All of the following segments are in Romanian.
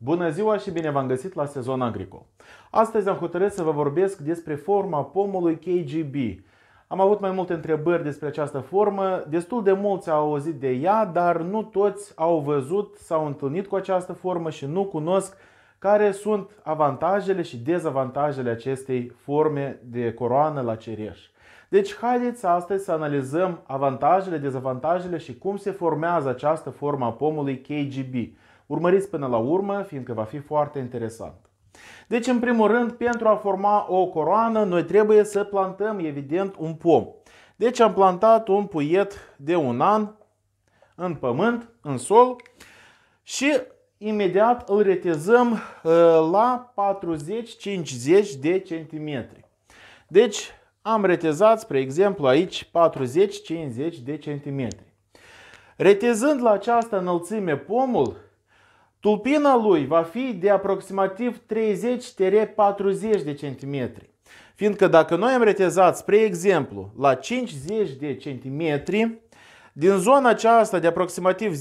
Bună ziua și bine v-am găsit la Sezon Agricol. Astăzi am hotărât să vă vorbesc despre forma pomului KGB. Am avut mai multe întrebări despre această formă, destul de mulți au auzit de ea, dar nu toți au văzut, s-au întâlnit cu această formă și nu cunosc care sunt avantajele și dezavantajele acestei forme de coroană la cereș. Deci haideți astăzi să analizăm avantajele, dezavantajele și cum se formează această formă a pomului KGB. Urmăriți până la urmă, fiindcă va fi foarte interesant. Deci, în primul rând, pentru a forma o coroană, noi trebuie să plantăm, evident, un pom. Deci am plantat un puiet de un an în pământ, în sol și imediat îl retezăm ă, la 40-50 de centimetri. Deci am retezat, spre exemplu, aici 40-50 de centimetri. Retezând la această înălțime pomul, Tulpina lui va fi de aproximativ 30-40 de centimetri. Fiindcă dacă noi am retezat, spre exemplu, la 50 de centimetri, din zona aceasta de aproximativ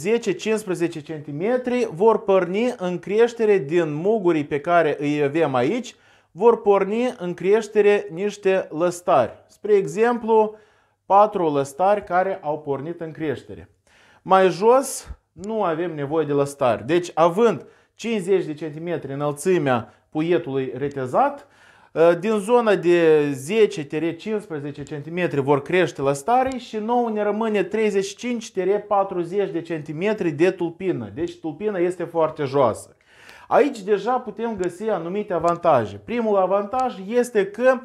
10-15 cm vor porni în creștere din mugurii pe care îi avem aici, vor porni în creștere niște lăstari. Spre exemplu, patru lăstari care au pornit în creștere. Mai jos, nu avem nevoie de lăstari. Deci, având 50 de centimetri înălțimea puietului retezat, ă, din zona de 10-15 cm vor crește lăstarii și nouă ne rămâne 35-40 de cm de tulpină. Deci tulpina este foarte joasă. Aici deja putem găsi anumite avantaje. Primul avantaj este că uh,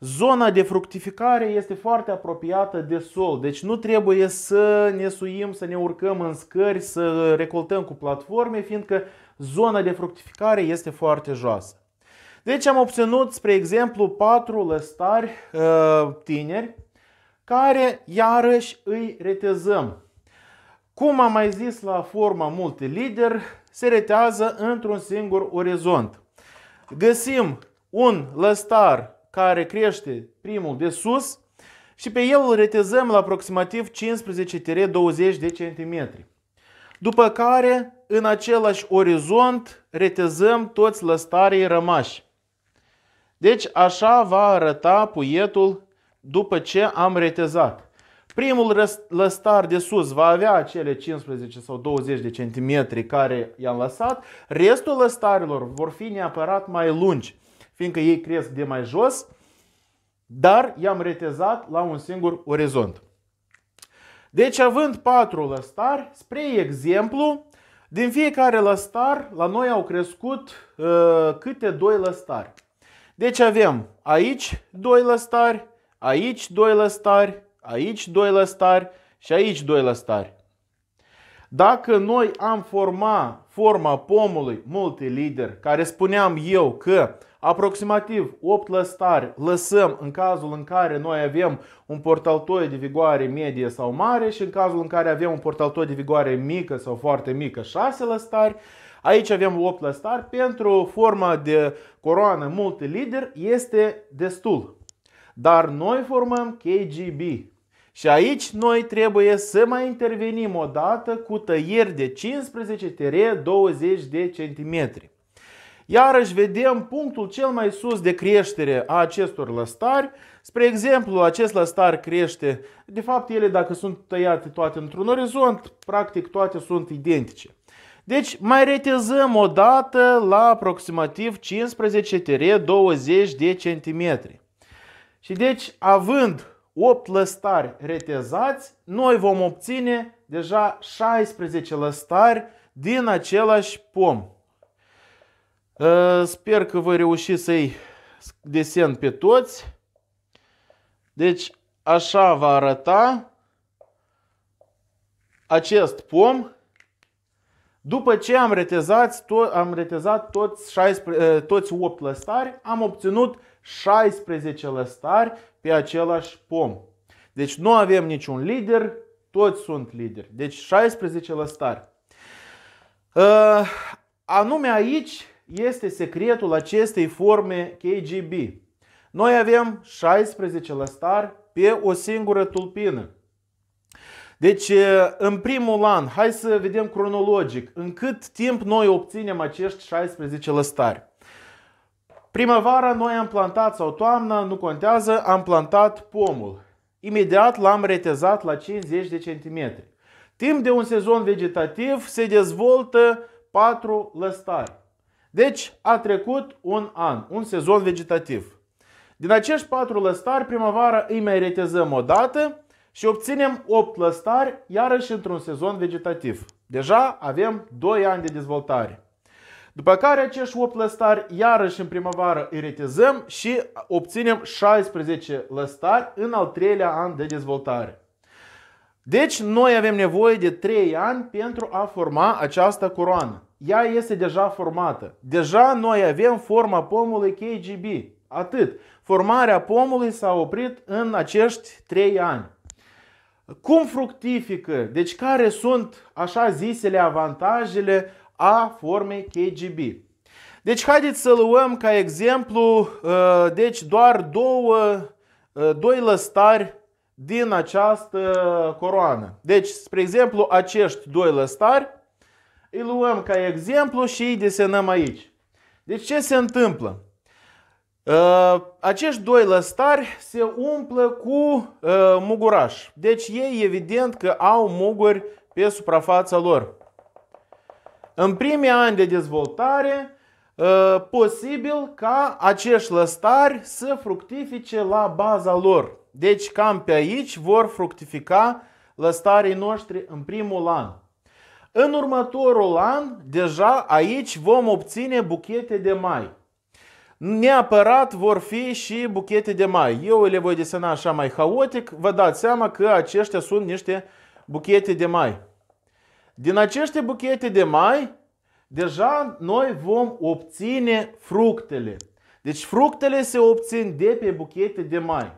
Zona de fructificare este foarte apropiată de sol, deci nu trebuie să ne suim, să ne urcăm în scări, să recoltăm cu platforme, fiindcă zona de fructificare este foarte joasă. Deci am obținut, spre exemplu, patru lăstari uh, tineri, care iarăși îi retezăm. Cum am mai zis la forma multilider, se retează într-un singur orizont. Găsim un lăstar care crește primul de sus și pe el îl retezăm la aproximativ 15-20 de centimetri. După care, în același orizont, retezăm toți lăstarii rămași. Deci așa va arăta puietul după ce am retezat. Primul lăstar de sus va avea acele 15 sau 20 de centimetri care i-am lăsat, restul lăstarilor vor fi neapărat mai lungi fiindcă ei cresc de mai jos, dar i-am retezat la un singur orizont. Deci având patru lăstari, spre exemplu, din fiecare lăstar la noi au crescut uh, câte doi lăstari. Deci avem aici doi lăstari, aici doi lăstari, aici doi lăstari și aici doi lăstari. Dacă noi am forma forma pomului multilider, care spuneam eu că Aproximativ 8 lăstari lăsăm în cazul în care noi avem un portaltoi de vigoare medie sau mare și în cazul în care avem un portaltoi de vigoare mică sau foarte mică 6 lăstari. Aici avem 8 lăstari. Pentru forma de coroană multilider este destul. Dar noi formăm KGB. Și aici noi trebuie să mai intervenim odată cu tăieri de 15-20 de centimetri. Iarăși vedem punctul cel mai sus de creștere a acestor lăstari. Spre exemplu, acest lăstar crește, de fapt ele dacă sunt tăiate toate într-un orizont, practic toate sunt identice. Deci mai retezăm o dată la aproximativ 15-20 de centimetri. Și deci, având 8 lăstari retezați, noi vom obține deja 16 lăstari din același pom. Sper că voi reuși să-i desen pe toți. Deci așa va arăta acest pom după ce am retezat, to- am retezat toți, 16, toți 8 lăstari, am obținut 16 lăstari pe același pom. Deci nu avem niciun lider, toți sunt lideri. Deci 16 lăstari. Anume aici este secretul acestei forme KGB. Noi avem 16 lăstari pe o singură tulpină. Deci, eh, în primul an, hai să vedem cronologic, în cât timp noi obținem acești 16 lăstari. Primăvara noi am plantat sau toamna, nu contează, am plantat pomul. Imediat l-am retezat la 50 de centimetri. Timp de un sezon vegetativ se dezvoltă 4 lăstari. Deci a trecut un an, un sezon vegetativ. Din acești patru lăstari, primăvara îi mai retezăm o dată și obținem 8 lăstari, iarăși într-un sezon vegetativ. Deja avem 2 ani de dezvoltare. După care acești 8 lăstari iarăși în primăvară îi retezăm și obținem 16 lăstari în al treilea an de dezvoltare. Deci noi avem nevoie de 3 ani pentru a forma această coroană ea este deja formată. Deja noi avem forma pomului KGB. Atât. Formarea pomului s-a oprit în acești 3 ani. Cum fructifică? Deci care sunt așa zisele avantajele a formei KGB? Deci haideți să luăm ca exemplu uh, deci doar două, uh, doi lăstari din această coroană. Deci, spre exemplu, acești doi lăstari îi luăm ca exemplu și îi desenăm aici. Deci ce se întâmplă? Ă, acești doi lăstari se umplă cu ă, muguraș. Deci ei evident că au muguri pe suprafața lor. În primii ani de dezvoltare, ă, posibil ca acești lăstari să fructifice la baza lor. Deci cam pe aici vor fructifica lăstarii noștri în primul an. În următorul an, deja aici vom obține buchete de mai. Neapărat vor fi și buchete de mai. Eu le voi desena așa mai haotic. Vă dați seama că aceștia sunt niște buchete de mai. Din aceste buchete de mai, deja noi vom obține fructele. Deci fructele se obțin de pe buchete de mai.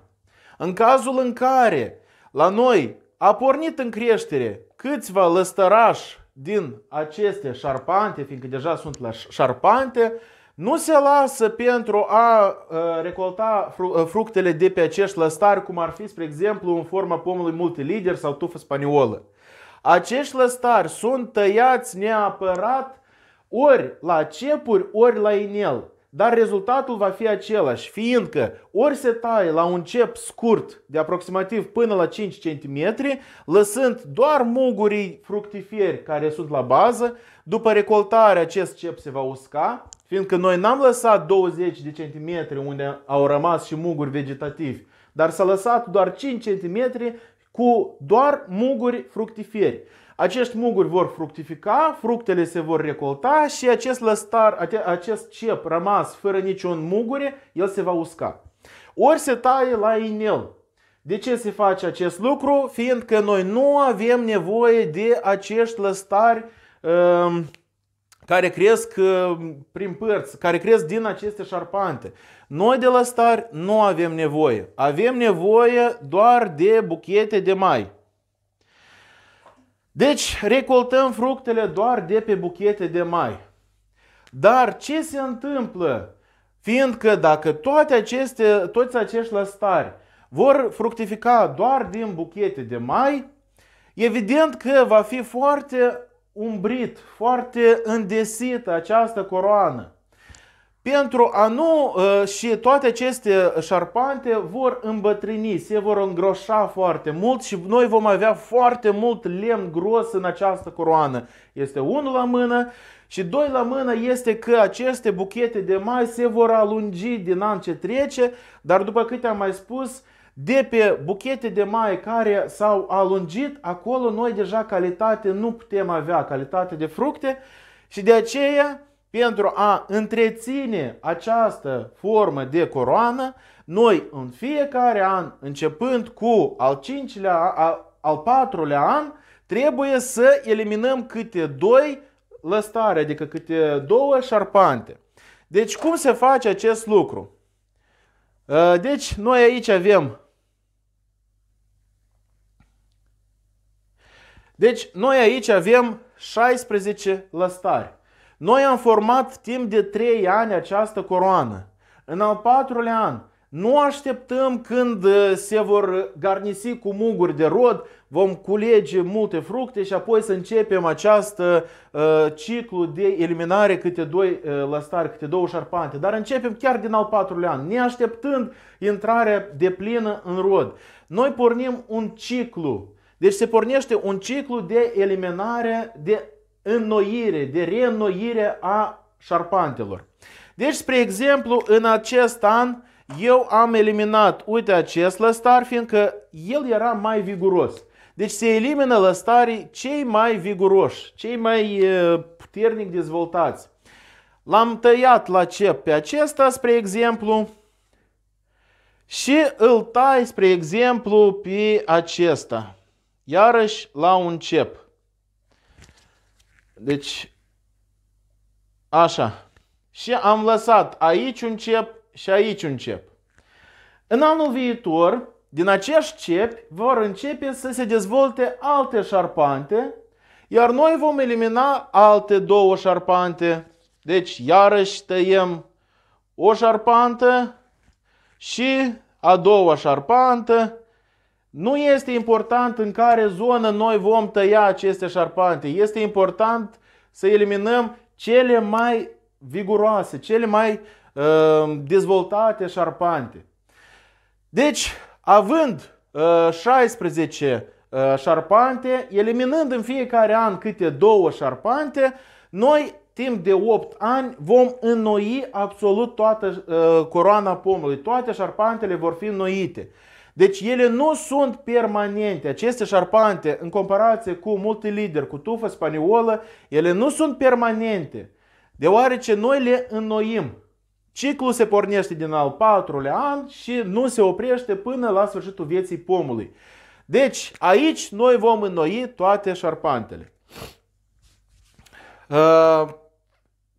În cazul în care la noi a pornit în creștere câțiva lăstărași din aceste șarpante, fiindcă deja sunt la șarpante, nu se lasă pentru a uh, recolta uh, fructele de pe acești lăstari, cum ar fi, spre exemplu, în forma pomului multilider sau tufă spaniolă. Acești lăstari sunt tăiați neapărat ori la cepuri, ori la inel dar rezultatul va fi același, fiindcă ori se taie la un cep scurt de aproximativ până la 5 cm, lăsând doar mugurii fructiferi care sunt la bază, după recoltare acest cep se va usca, fiindcă noi n-am lăsat 20 de cm unde au rămas și muguri vegetativi, dar s-a lăsat doar 5 cm cu doar muguri fructiferi. Acești muguri vor fructifica, fructele se vor recolta și acest lăstar, acest cep rămas fără niciun mugure, el se va usca. Ori se taie la inel. De ce se face acest lucru? Fiindcă noi nu avem nevoie de acești lăstari ă, care cresc uh, prin părți, care cresc din aceste șarpante. Noi de la stari nu avem nevoie. Avem nevoie doar de buchete de mai. Deci recoltăm fructele doar de pe buchete de mai. Dar ce se întâmplă? Fiindcă dacă toate aceste, toți acești lăstari vor fructifica doar din buchete de mai, evident că va fi foarte umbrit, foarte îndesită această coroană. Pentru a nu ă, și toate aceste șarpante vor îmbătrâni, se vor îngroșa foarte mult și noi vom avea foarte mult lemn gros în această coroană. Este unul la mână și doi la mână este că aceste buchete de mai se vor alungi din an ce trece, dar după câte am mai spus, de pe buchete de mai care s-au alungit, acolo noi deja calitate nu putem avea, calitate de fructe și de aceea pentru a întreține această formă de coroană, noi în fiecare an, începând cu al cincilea, al patrulea an, trebuie să eliminăm câte doi lăstare, adică câte două șarpante. Deci cum se face acest lucru? Ă, deci noi aici avem Deci, noi aici avem 16 lăstari. Noi am format timp de 3 ani această coroană. În al patrulea an, nu așteptăm când uh, se vor garnisi cu muguri de rod, vom culege multe fructe și apoi să începem această uh, ciclu de eliminare câte doi uh, lăstari, câte două șarpante. Dar începem chiar din al patrulea an, ne așteptând intrarea de plină în rod. Noi pornim un ciclu deci se pornește un ciclu de eliminare, de înnoire, de reînnoire a șarpantelor. Deci, spre exemplu, în acest an eu am eliminat, uite, acest lăstar, fiindcă el era mai viguros. Deci se elimină lăstarii cei mai viguroși, cei mai puternic dezvoltați. L-am tăiat la cep pe acesta, spre exemplu, și îl tai, spre exemplu, pe acesta iarăși la un cep. Deci, așa. Și am lăsat aici un cep și aici un cep. În anul viitor, din acești cepi vor începe să se dezvolte alte șarpante, iar noi vom elimina alte două șarpante. Deci, iarăși tăiem o șarpantă și a doua șarpantă nu este important în care zonă noi vom tăia aceste șarpante. Este important să eliminăm cele mai viguroase, cele mai uh, dezvoltate șarpante. Deci, având uh, 16 uh, șarpante, eliminând în fiecare an câte două șarpante, noi timp de 8 ani vom înnoi absolut toată uh, coroana pomului. Toate șarpantele vor fi înnoite. Deci ele nu sunt permanente. Aceste șarpante, în comparație cu multilider, cu tufă spaniolă, ele nu sunt permanente, deoarece noi le înnoim. Ciclul se pornește din al patrulea an și nu se oprește până la sfârșitul vieții pomului. Deci, aici noi vom înnoi toate șarpantele. Uh,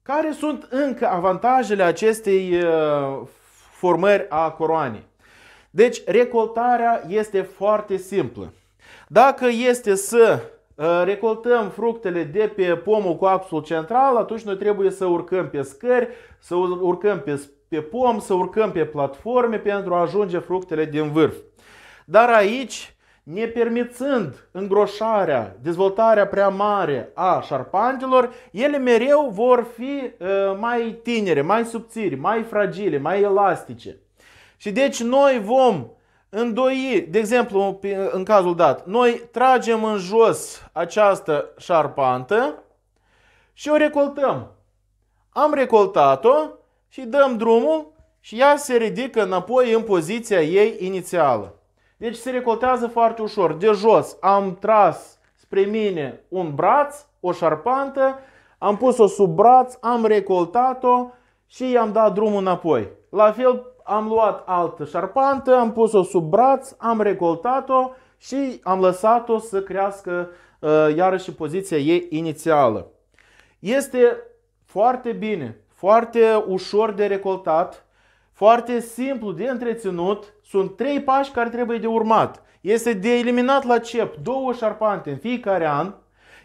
care sunt încă avantajele acestei uh, formări a coroanei? Deci recoltarea este foarte simplă. Dacă este să uh, recoltăm fructele de pe pomul cu axul central, atunci noi trebuie să urcăm pe scări, să urcăm pe, pe pom, să urcăm pe platforme pentru a ajunge fructele din vârf. Dar aici, ne permițând îngroșarea, dezvoltarea prea mare a șarpantelor, ele mereu vor fi uh, mai tinere, mai subțiri, mai fragile, mai elastice. Și deci noi vom îndoi, de exemplu, în cazul dat, noi tragem în jos această șarpantă și o recoltăm. Am recoltat-o și dăm drumul și ea se ridică înapoi în poziția ei inițială. Deci se recoltează foarte ușor. De jos am tras spre mine un braț, o șarpantă, am pus-o sub braț, am recoltat-o și i-am dat drumul înapoi. La fel am luat altă șarpantă, am pus-o sub braț, am recoltat-o și am lăsat-o să crească uh, iarăși poziția ei inițială. Este foarte bine, foarte ușor de recoltat, foarte simplu de întreținut. Sunt trei pași care trebuie de urmat. Este de eliminat la cep două șarpante în fiecare an.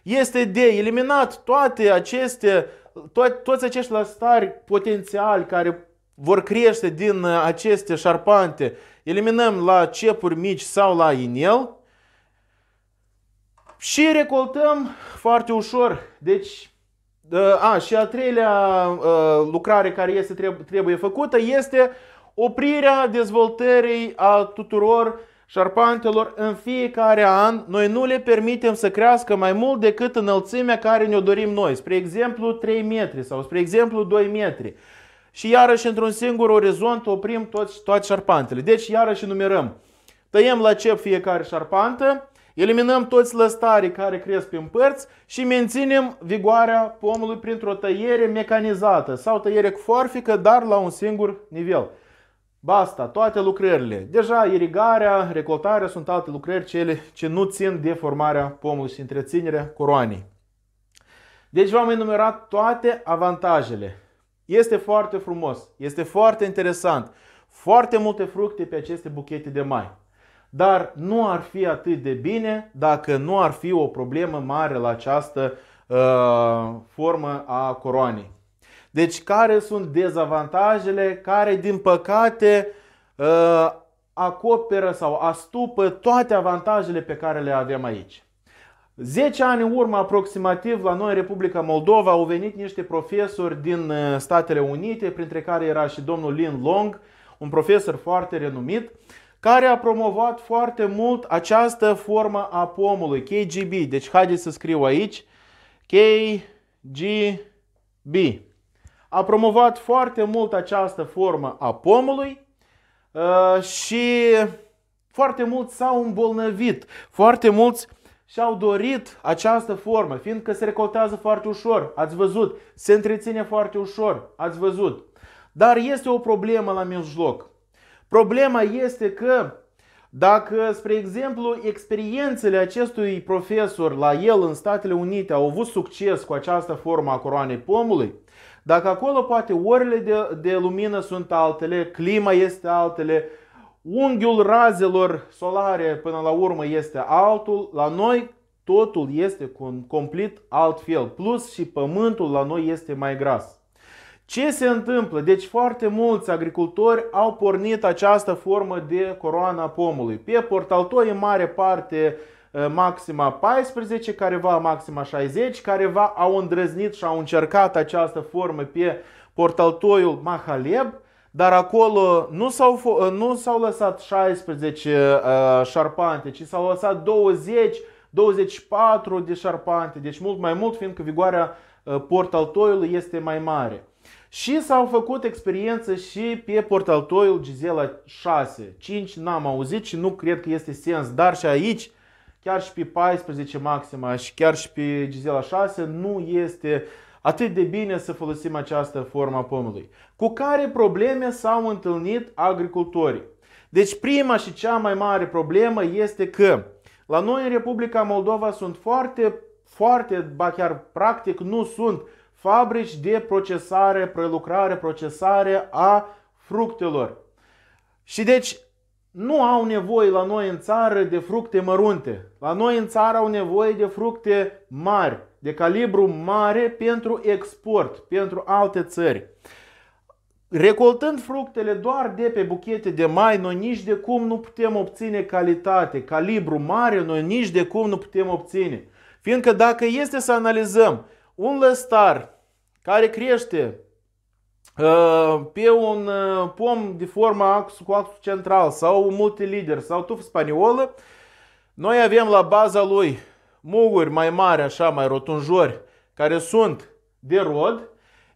Este de eliminat toate aceste, to- toți acești lăstari potențiali care vor crește din uh, aceste șarpante, eliminăm la cepuri mici sau la inel și recoltăm foarte ușor. Deci, uh, a, și a treilea uh, lucrare care este, trebuie făcută este oprirea dezvoltării a tuturor șarpantelor în fiecare an. Noi nu le permitem să crească mai mult decât înălțimea care ne-o dorim noi. Spre exemplu 3 metri sau spre exemplu 2 metri și iarăși într-un singur orizont oprim toți, toate șarpantele. Deci iarăși numerăm. Tăiem la cep fiecare șarpantă, eliminăm toți lăstarii care cresc prin părți și menținem vigoarea pomului printr-o tăiere mecanizată sau tăiere cu forfică, dar la un singur nivel. Basta, toate lucrările. Deja irigarea, recoltarea sunt alte lucrări cele ce nu țin de formarea pomului și întreținerea coroanei. Deci v-am enumerat toate avantajele este foarte frumos, este foarte interesant, foarte multe fructe pe aceste buchete de mai. Dar nu ar fi atât de bine dacă nu ar fi o problemă mare la această uh, formă a coroanei. Deci care sunt dezavantajele care din păcate uh, acoperă sau astupă toate avantajele pe care le avem aici? 10 ani în urmă, aproximativ, la noi în Republica Moldova au venit niște profesori din uh, Statele Unite, printre care era și domnul Lin Long, un profesor foarte renumit, care a promovat foarte mult această formă a pomului, KGB. Deci haideți să scriu aici, KGB. A promovat foarte mult această formă a pomului uh, și foarte mulți s-au îmbolnăvit, foarte mulți și-au dorit această formă, fiindcă se recoltează foarte ușor, ați văzut, se întreține foarte ușor, ați văzut. Dar este o problemă la mijloc. Problema este că dacă, spre exemplu, experiențele acestui profesor la el în Statele Unite au avut succes cu această formă a coroanei pomului, dacă acolo poate orele de, de lumină sunt altele, clima este altele, Unghiul razelor solare până la urmă este altul. La noi totul este complet altfel. Plus și pământul la noi este mai gras. Ce se întâmplă? Deci foarte mulți agricultori au pornit această formă de coroana pomului. Pe portaltoi în mare parte eh, maxima 14, careva maxima 60, careva au îndrăznit și au încercat această formă pe portaltoiul Mahaleb, dar acolo nu s-au, uh, nu s-au lăsat 16 uh, șarpante, ci s-au lăsat 20, 24 de șarpante, deci mult mai mult, fiindcă vigoarea uh, Port este mai mare. Și s-au făcut experiențe și pe portal Altoiul Gizela 6. 5 n-am auzit și nu cred că este sens, dar și aici chiar și pe 14 maxima și chiar și pe Gizela 6 nu este atât de bine să folosim această formă a pomului. Cu care probleme s-au întâlnit agricultorii? Deci prima și cea mai mare problemă este că la noi în Republica Moldova sunt foarte, foarte, ba chiar practic nu sunt fabrici de procesare, prelucrare, procesare a fructelor. Și deci nu au nevoie la noi în țară de fructe mărunte. La noi în țară au nevoie de fructe mari, de calibru mare pentru export, pentru alte țări. Recoltând fructele doar de pe buchete de mai, noi nici de cum nu putem obține calitate, calibru mare, noi nici de cum nu putem obține. Fiindcă dacă este să analizăm un lăstar care crește uh, pe un uh, pom de formă axu, cu axul central sau un multilider sau tuf spaniolă, noi avem la baza lui muguri mai mari, așa, mai rotunjori, care sunt de rod,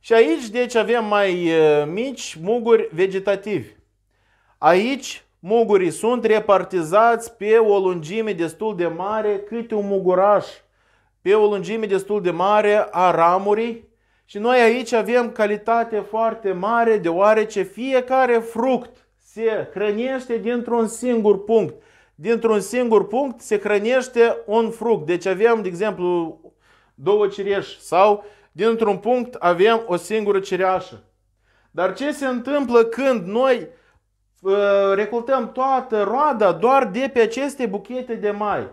și aici, deci, avem mai uh, mici muguri vegetativi. Aici, mugurii sunt repartizați pe o lungime destul de mare, câte un muguraș, pe o lungime destul de mare a ramurii. Și noi aici avem calitate foarte mare, deoarece fiecare fruct se hrănește dintr-un singur punct. Dintr-un singur punct se hrănește un fruct. Deci avem, de exemplu, două cireși sau uh, dintr-un punct avem o singură cereașă. Dar ce se întâmplă când noi uh, recoltăm toată roada doar de pe aceste buchete de mai?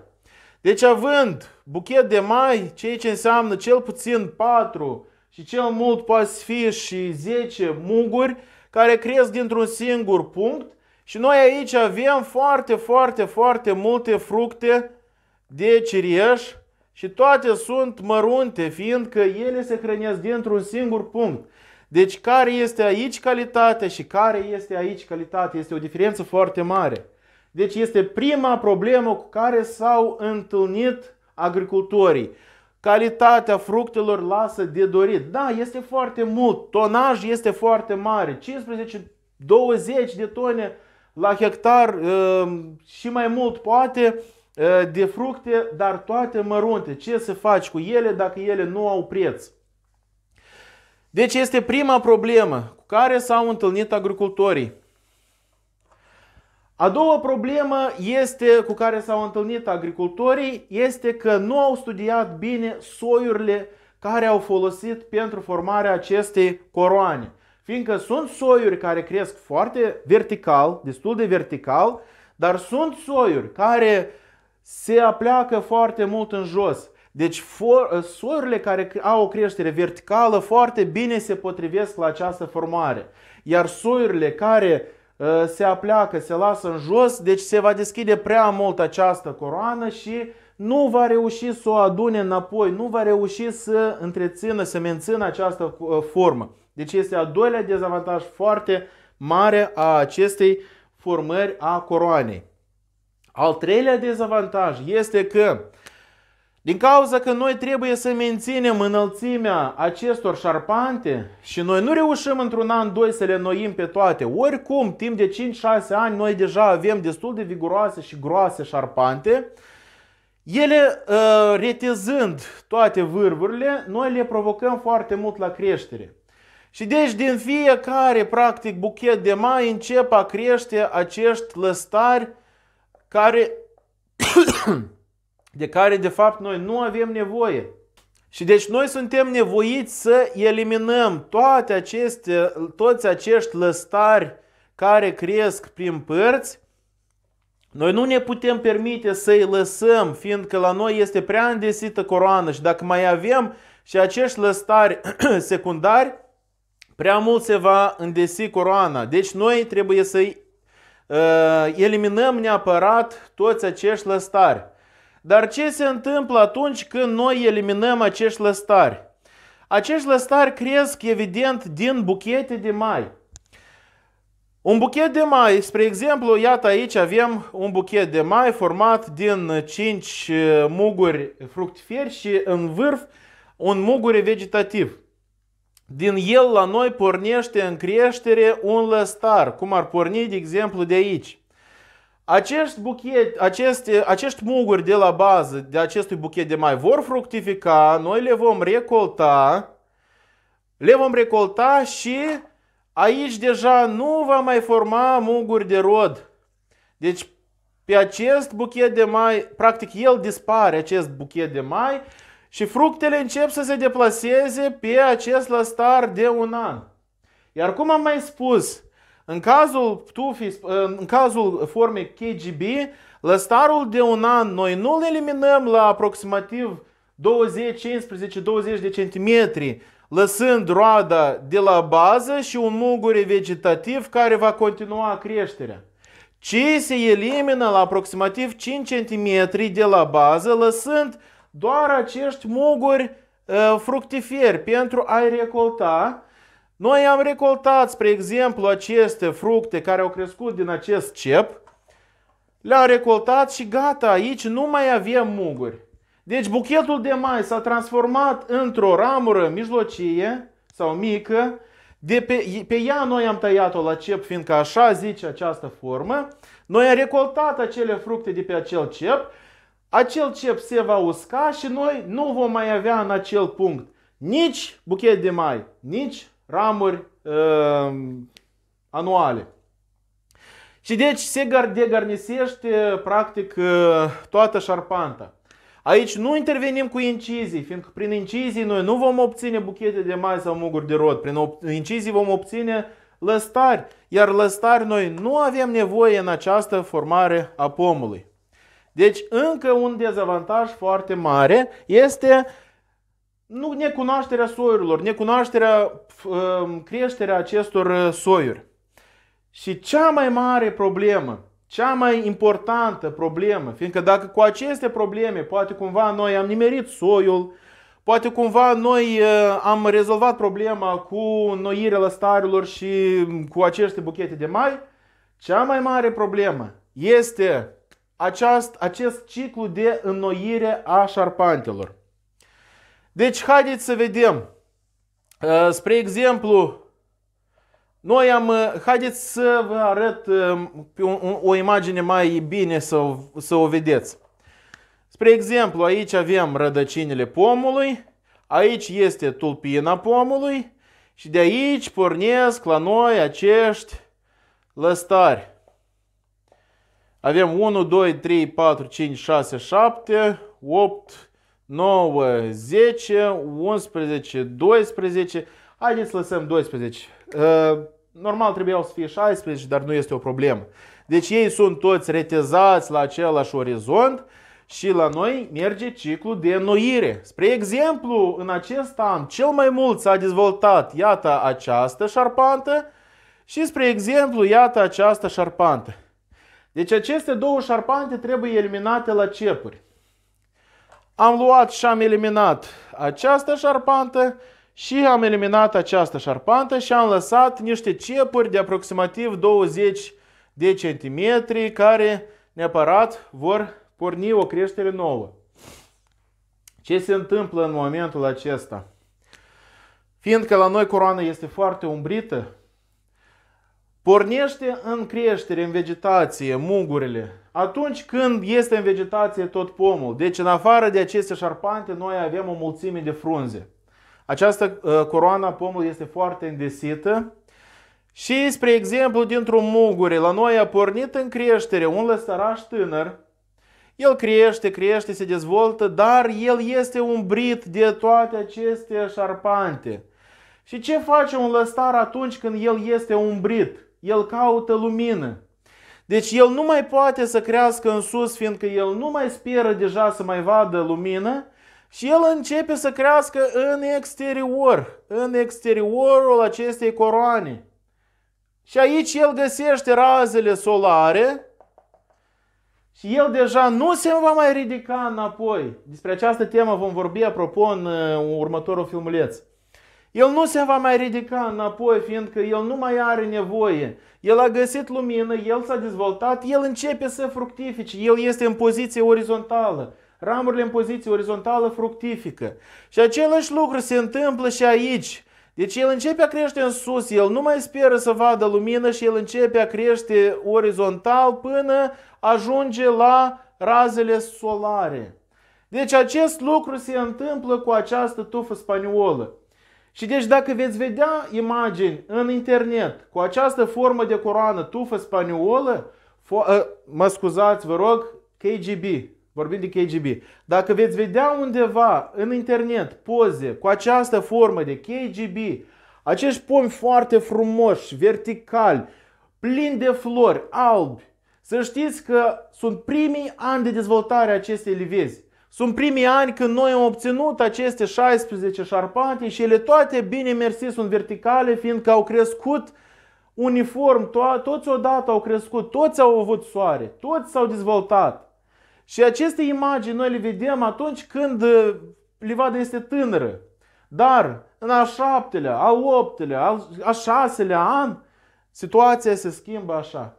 Deci având buchet de mai, ceea ce înseamnă cel puțin 4 și cel mult poate fi și 10 muguri care cresc dintr-un singur punct și noi aici avem foarte, foarte, foarte multe fructe de cireș și toate sunt mărunte, fiindcă ele se hrănesc dintr-un singur punct. Deci care este aici calitatea și care este aici calitatea? Este o diferență foarte mare. Deci este prima problemă cu care s-au întâlnit agricultorii. Calitatea fructelor lasă de dorit. Da, este foarte mult. Tonaj este foarte mare. 15-20 de tone la hectar uh, și mai mult poate. Э, de fructe, dar toate mărunte. Ce să faci cu ele dacă ele nu au preț? Deci este prima problemă cu care s-au întâlnit agricultorii. A doua problemă este cu care s-au întâlnit agricultorii este că nu au studiat bine soiurile care au folosit pentru formarea acestei coroane. Fiindcă sunt soiuri care cresc foarte vertical, destul de vertical, dar sunt soiuri care uh, se apleacă foarte mult în jos. Deci for, ă, care au o creștere verticală foarte bine se potrivesc la această formare. Iar soiurile care ă, se apleacă, se lasă în jos, deci se va deschide prea mult această coroană și nu va reuși să o adune înapoi, nu va reuși să întrețină, să mențină această ă, formă. Deci este a doilea dezavantaj foarte mare a acestei formări a coroanei. Al treilea dezavantaj este că din cauza că noi trebuie să menținem înălțimea acestor șarpante și noi nu reușim într-un an, doi să le noim pe toate. Oricum, timp de 5-6 ani noi deja avem destul de viguroase și groase șarpante. Ele ă, retezând toate vârburile, noi le provocăm foarte mult la creștere. Și deci din fiecare, practic, buchet de mai încep a crește acești lăstari care, de care de fapt noi nu avem nevoie. Și deci noi suntem nevoiți să eliminăm toate aceste, toți acești lăstari care cresc prin părți. Noi nu ne putem permite să-i lăsăm, fiindcă la noi este prea îndesită coroană și dacă mai avem și acești lăstari secundari, prea mult se va îndesi coroana. Deci noi trebuie să-i Ă, eliminăm neapărat toți acești lăstari. Dar ce se întâmplă atunci când noi eliminăm acești lăstari? Acești lăstari cresc evident din buchete de mai. Un buchet de mai, spre exemplu, iată aici avem un buchet de mai format din 5 ă, muguri fructiferi și în vârf un mugure vegetativ din el la noi pornește în creștere un lăstar, cum ar porni, de exemplu, de aici. Acești, buchet, aceste, acești muguri de la bază, de acestui buchet de mai, vor fructifica, noi le vom recolta, le vom recolta și aici deja nu va mai forma muguri de rod. Deci pe acest buchet de mai, practic el dispare acest buchet de mai și fructele încep să se deplaseze pe acest lăstar de un an. Iar cum am mai spus, în cazul, tufii, în cazul formei KGB, lăstarul de un an noi nu îl eliminăm la aproximativ 20, 15, 20 de centimetri, lăsând roada de la bază și un mugure vegetativ care va continua creșterea. ce se elimină la aproximativ 5 cm de la bază, lăsând doar acești muguri ă, fructiferi pentru a-i recolta. Noi am recoltat, spre exemplu, aceste fructe care au crescut din acest cep, le-am recoltat și gata, aici nu mai avem muguri. Deci buchetul de mai s-a transformat într-o ramură mijlocie sau mică, de pe, pe ea noi am tăiat-o la cep, fiindcă așa zice această formă. Noi am recoltat acele fructe de pe acel cep acel cep se va usca și noi nu vom mai avea în acel punct nici buchet de mai, nici ramuri uh, anuale. Și deci se degarnisește practic toată șarpanta. Aici nu intervenim cu incizii, fiindcă prin incizii noi nu vom obține buchete de mai sau muguri de rod. Prin incizii vom obține lăstari, iar lăstari noi nu avem nevoie în această formare a pomului. Deci încă un dezavantaj foarte mare este nu necunoașterea soiurilor, necunoașterea um, creșterea acestor uh, soiuri. Și cea mai mare problemă, cea mai importantă problemă, fiindcă dacă cu aceste probleme poate cumva noi am nimerit soiul, poate cumva noi uh, am rezolvat problema cu noirea lăstarilor și um, cu aceste buchete de mai, cea mai mare problemă este aceast, acest ciclu de înnoire a șarpantelor. Deci, haideți să vedem. Uh, spre exemplu, noi am, uh, haideți să vă arăt um, o imagine mai bine să, să o vedeți. Spre exemplu, aici avem rădăcinile pomului, aici este tulpina pomului și de aici pornesc la noi acești lăstari. Avem 1, 2, 3, 4, 5, 6, 7, 8, 9, 10, 11, 12. Haideți să lăsăm 12. Uh, normal trebuiau să fie 16, dar nu este o problemă. Deci ei sunt toți retezați la același orizont și la noi merge ciclul de înnoire. Spre exemplu, în acest an cel mai mult s-a dezvoltat, iată, această șarpantă și, spre exemplu, iată această șarpantă. Deci aceste două șarpante trebuie eliminate la cepuri. Am luat și am eliminat această șarpantă și am eliminat această șarpantă și am lăsat niște cepuri de aproximativ 20 de centimetri care neapărat vor porni o creștere nouă. Ce se întâmplă în momentul acesta? Fiindcă la noi coroana este foarte umbrită, Pornește în creștere, în vegetație, mugurile. Atunci când este în vegetație tot pomul. Deci în afară de aceste șarpante, noi avem o mulțime de frunze. Această ă, coroana pomului este foarte îndesită. Și, spre exemplu, dintr-un mugure, la noi a pornit în creștere un lăsăraș tânăr. El crește, crește, se dezvoltă, dar el este umbrit de toate aceste șarpante. Și ce face un lăstar atunci când el este umbrit? el caută lumină. Deci el nu mai poate să crească în sus, fiindcă el nu mai speră deja să mai vadă lumină și el începe să crească în exterior, în exteriorul acestei coroane. Și aici el găsește razele solare și el deja nu se va mai ridica înapoi. Despre această temă vom vorbi, apropo, în uh, următorul filmuleț. El nu se va mai ridica înapoi, fiindcă el nu mai are nevoie. El a găsit lumină, el s-a dezvoltat, el începe să fructifice, el este în poziție orizontală. Ramurile în poziție orizontală fructifică. Și același lucru se întâmplă și aici. Deci el începe a crește în sus, el nu mai speră să vadă lumină și el începe a crește orizontal până ajunge la razele solare. Deci acest lucru se întâmplă cu această tufă spaniolă. Și deci dacă veți vedea imagini în internet cu această formă de coroană tufă spaniolă, fo- ă, mă scuzați, vă rog, KGB, vorbim de KGB. Dacă veți vedea undeva în internet poze cu această formă de KGB, acești pomi foarte frumoși, verticali, plini de flori, albi, să știți că sunt primii ani de dezvoltare a acestei livezi. Sunt primii ani când noi am obținut aceste 16 șarpante și ele toate bine mersi sunt verticale, fiindcă au crescut uniform, to- toți odată au crescut, toți au avut soare, toți s-au dezvoltat. Și aceste imagini noi le vedem atunci când uh, livada este tânără. Dar în a șaptelea, a optelea, a șaselea an, situația se schimbă așa.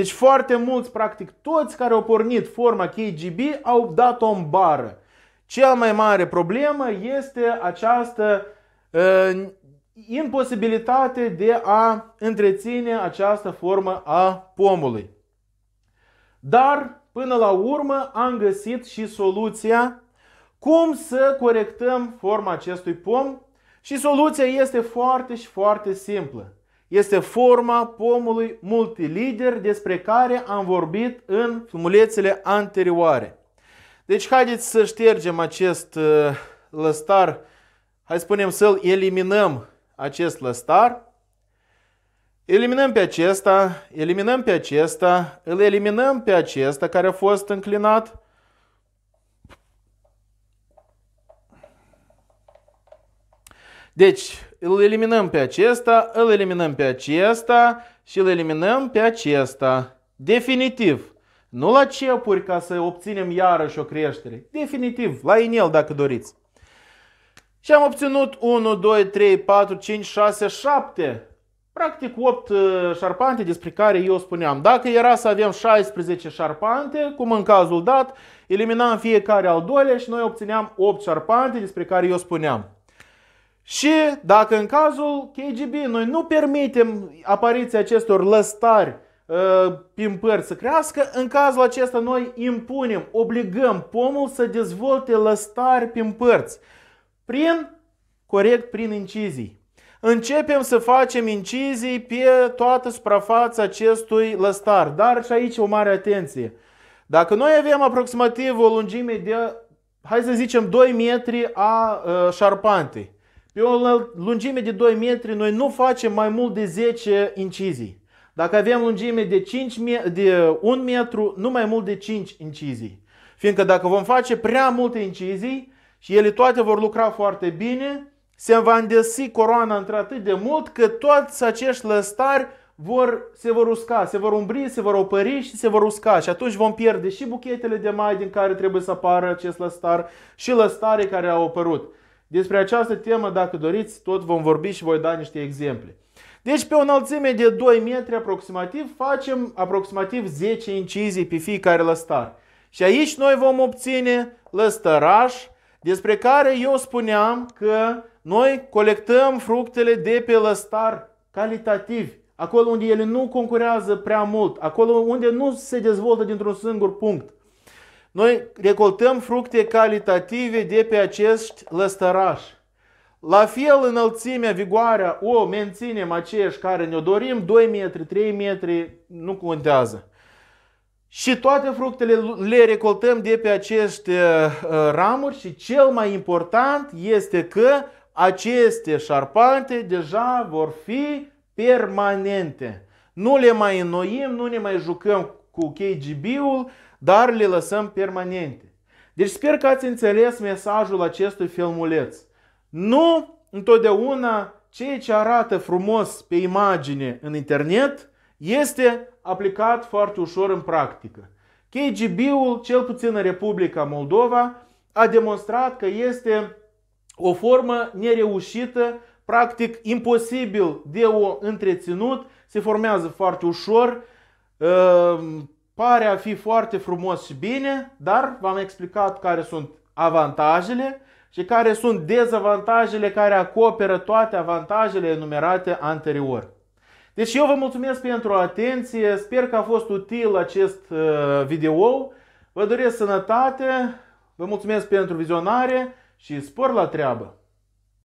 Deci foarte mulți, practic toți care au pornit forma KGB au dat-o în bară. Cel mai mare problemă este această uh, imposibilitate de a întreține această formă a pomului. Dar, până la urmă, am găsit și soluția cum să corectăm forma acestui pom și soluția este foarte și foarte simplă este forma pomului multilider despre care am vorbit în filmulețele anterioare. Deci haideți să ștergem acest uh, lăstar, hai să spunem să-l eliminăm acest lăstar. Eliminăm pe acesta, eliminăm pe acesta, îl eliminăm pe acesta care a fost înclinat. Deci, îl eliminăm pe acesta, îl eliminăm pe acesta și îl eliminăm pe acesta. Definitiv. Nu la cepuri ca să obținem iarăși o creștere. Definitiv, la inel dacă doriți. Și am obținut 1, 2, 3, 4, 5, 6, 7. Practic 8 uh, șarpante despre care eu spuneam. Dacă era să avem 16 șarpante, cum în cazul dat, eliminam fiecare al doilea și noi obțineam 8 șarpante despre care eu spuneam. Și dacă în cazul KGB noi nu permitem apariția acestor lăstari uh, prin părți să crească, în cazul acesta noi impunem, obligăm pomul să dezvolte lăstari prin părți, prin, corect, prin incizii. Începem să facem incizii pe toată suprafața acestui lăstar, dar și aici o mare atenție. Dacă noi avem aproximativ o lungime de, hai să zicem, 2 metri a uh, șarpantei, pe o lungime de 2 metri noi nu facem mai mult de 10 incizii. Dacă avem lungime de, 5, de 1 uh, metru, nu mai mult de 5 incizii. Fiindcă dacă vom face prea multe incizii și ele toate vor lucra foarte bine, se va îndesi coroana într-atât de mult că toți acești lăstari vor, se vor usca, se vor umbri, se vor opări și se vor usca și atunci vom pierde și buchetele de mai din care trebuie să apară acest lăstar și lăstare care au apărut. Despre această temă, dacă doriți, tot vom vorbi și voi da niște exemple. Deci pe o înălțime de 2 metri aproximativ facem aproximativ 10 incizii pe fiecare lăstar. Și aici noi vom obține lăstăraș despre care eu spuneam că noi colectăm fructele de pe lăstar calitativ, acolo unde ele nu concurează prea mult, acolo unde nu se dezvoltă dintr-un singur punct. Noi recoltăm fructe calitative de pe acești lăstărași. La fel, înălțimea, vigoarea, o menținem acești care ne-o dorim, 2 metri, 3 metri, nu contează. Și toate fructele le recoltăm de pe aceste uh, uh, ramuri și cel mai important este că aceste șarpante deja vor fi permanente. Nu le mai înnoim, nu ne mai jucăm cu KGB-ul, dar le lăsăm permanente. Deci sper că ați înțeles mesajul acestui filmuleț. Nu întotdeauna ceea ce arată frumos pe imagine în internet este aplicat foarte ușor în practică. KGB-ul, cel puțin în Republica Moldova, a demonstrat că este o formă nereușită, practic imposibil de o întreținut, se formează foarte ușor, uh, Pare a fi foarte frumos și bine, dar v-am explicat care sunt avantajele și care sunt dezavantajele care acoperă toate avantajele enumerate anterior. Deci eu vă mulțumesc pentru atenție, sper că a fost util acest uh, video. Vă doresc sănătate, vă mulțumesc pentru vizionare și spor la treabă!